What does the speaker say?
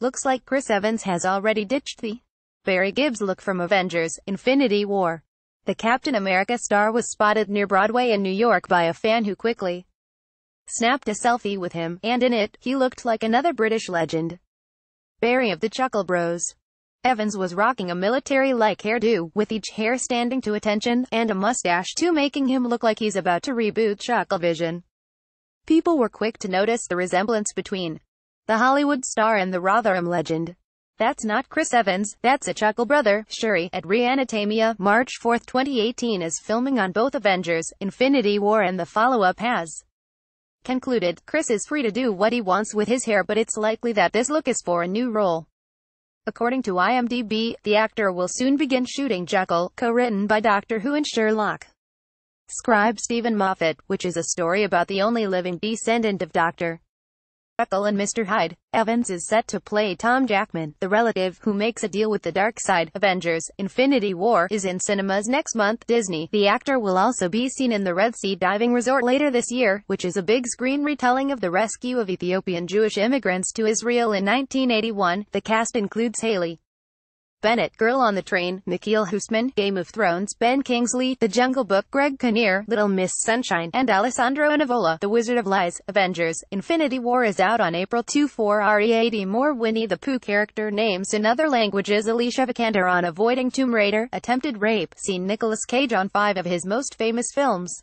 Looks like Chris Evans has already ditched the Barry Gibbs look from Avengers Infinity War. The Captain America star was spotted near Broadway in New York by a fan who quickly snapped a selfie with him, and in it, he looked like another British legend. Barry of the Chuckle Bros. Evans was rocking a military-like hairdo, with each hair standing to attention, and a mustache too making him look like he's about to reboot Chucklevision. People were quick to notice the resemblance between the Hollywood star and the Rotherham legend. That's not Chris Evans, that's a chuckle brother, Shuri, at Reanitamia, March 4, 2018 is filming on both Avengers, Infinity War and the follow-up has concluded, Chris is free to do what he wants with his hair but it's likely that this look is for a new role. According to IMDb, the actor will soon begin shooting Jekyll, co-written by Doctor Who and Sherlock. Scribe Stephen Moffat, which is a story about the only living descendant of Dr. Reckle and Mr. Hyde. Evans is set to play Tom Jackman, the relative who makes a deal with the dark side. Avengers Infinity War is in cinemas next month. Disney. The actor will also be seen in the Red Sea diving resort later this year, which is a big screen retelling of the rescue of Ethiopian Jewish immigrants to Israel in 1981. The cast includes Haley Bennett, Girl on the Train, Nikhil Hoosman, Game of Thrones, Ben Kingsley, The Jungle Book, Greg Kinnear, Little Miss Sunshine, and Alessandro Nivola, The Wizard of Lies, Avengers, Infinity War is out on April 2 RE80 more Winnie the Pooh character names in other languages Alicia Vikander on Avoiding Tomb Raider, Attempted Rape, seen Nicolas Cage on five of his most famous films.